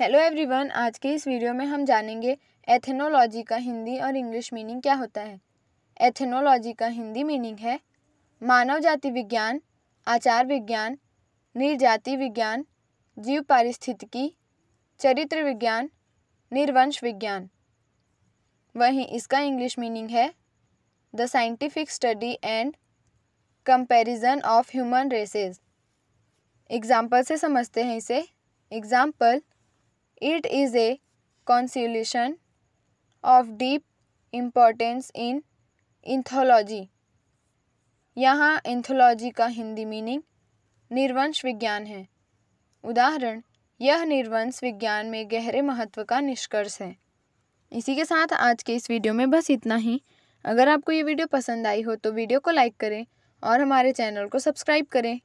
hello everyone आज के इस वीडियो में हम जानेंगे एथेनोलॉजी का हिंदी और इंग्लिश मीनिंग क्या होता है एथेनोलॉजी का हिंदी मीनिंग है मानव जाति विज्ञान आचार विज्ञान निर्जाति विज्ञान जीव पारिस्थितिकी चरित्र विज्ञान निर्वंश विज्ञान वहीं इसका इंग्लिश मीनिंग है the scientific study and comparison of human races example से समझते हैं इसे example It is a consolation of deep importance in ethnology यहाँ इंथोलॉजी का हिंदी मीनिंग निर्वंश विज्ञान है उदाहरण यह निर्वंश विज्ञान में गहरे महत्व का निष्कर्ष है इसी के साथ आज के इस वीडियो में बस इतना ही अगर आपको ये वीडियो पसंद आई हो तो वीडियो को लाइक करें और हमारे चैनल को सब्सक्राइब करें